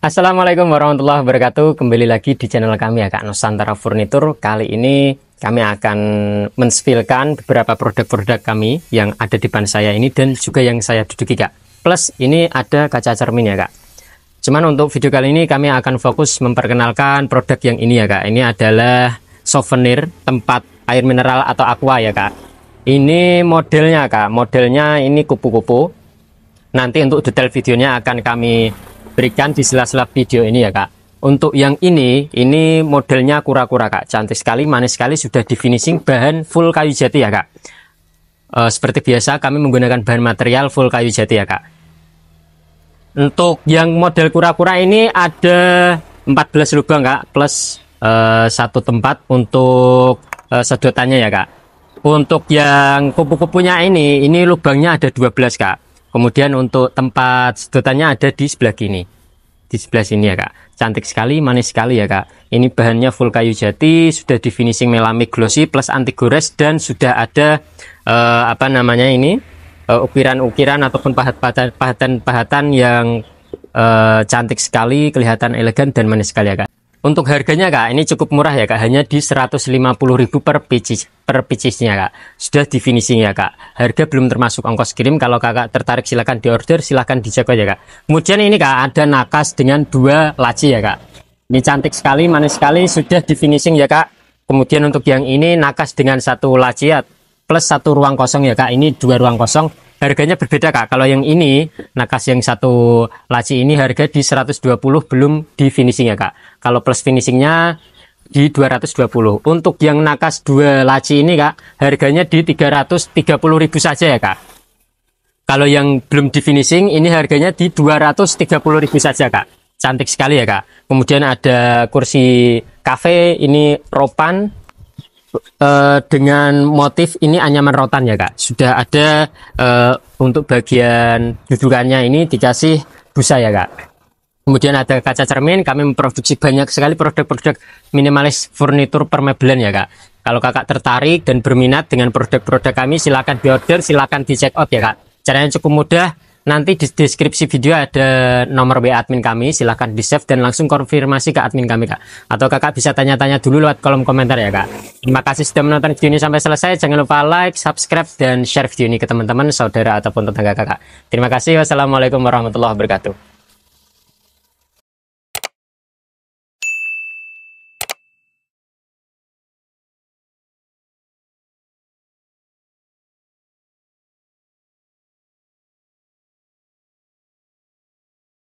Assalamualaikum warahmatullahi wabarakatuh Kembali lagi di channel kami ya Kak Nusantara Furnitur Kali ini kami akan mensfilkan beberapa produk-produk kami yang ada di depan saya ini dan juga yang saya duduki Kak Plus ini ada kaca cermin ya Kak Cuman untuk video kali ini kami akan fokus memperkenalkan produk yang ini ya Kak Ini adalah souvenir tempat air mineral atau aqua ya Kak Ini modelnya Kak Modelnya ini kupu-kupu Nanti untuk detail videonya akan kami berikan di sela-sela video ini ya kak untuk yang ini, ini modelnya kura-kura kak, cantik sekali, manis sekali, sudah di finishing bahan full kayu jati ya kak. E, seperti biasa kami menggunakan bahan material full kayu jati ya kak. Untuk yang model kura-kura ini ada 14 lubang kak, plus eh, satu tempat untuk e, sedotannya ya kak. Untuk yang kupu-kupunya ini, ini lubangnya ada 12 kak Kemudian untuk tempat sedotannya ada di sebelah kini. Di sebelah sini ya kak. Cantik sekali, manis sekali ya kak. Ini bahannya full kayu jati, sudah di finishing melamik glossy plus anti gores dan sudah ada uh, apa namanya ini eh, ukiran-ukiran uh, ataupun pahat pahatan-pahatan yang uh, cantik sekali, kelihatan elegan dan manis sekali ya kak. Untuk harganya kak, ini cukup murah ya kak, hanya di ribu per picis per picisnya kak. Sudah di finishing ya kak. Harga belum termasuk ongkos kirim. Kalau kakak tertarik silahkan order silahkan dijaga ya kak. Kemudian ini kak ada nakas dengan dua laci ya kak. Ini cantik sekali, manis sekali, sudah di finishing ya kak. Kemudian untuk yang ini nakas dengan satu laci ya, plus satu ruang kosong ya kak. Ini dua ruang kosong harganya berbeda kak kalau yang ini nakas yang satu laci ini harga di 120 belum di finishing ya kak kalau plus finishingnya di 220 untuk yang nakas dua laci ini kak harganya di ribu saja ya kak kalau yang belum di finishing ini harganya di ribu saja kak cantik sekali ya kak kemudian ada kursi kafe ini ropan uh, dengan motif ini anyaman rotan ya kak. Sudah ada uh, untuk bagian dudukannya ini dikasih busa ya kak. Kemudian ada kaca cermin, kami memproduksi banyak sekali produk-produk minimalis furnitur permebelan ya kak. Kalau kakak tertarik dan berminat dengan produk-produk kami, silakan diorder, silakan di check out ya kak. Caranya cukup mudah, Nanti di deskripsi video ada nomor WA admin kami, silahkan di save dan langsung konfirmasi ke admin kami kak. Atau kakak bisa tanya-tanya dulu lewat kolom komentar ya kak. Terima kasih sudah menonton video ini sampai selesai. Jangan lupa like, subscribe, dan share video ini ke teman-teman, saudara, ataupun tetangga kakak. Terima kasih. Wassalamualaikum warahmatullahi wabarakatuh.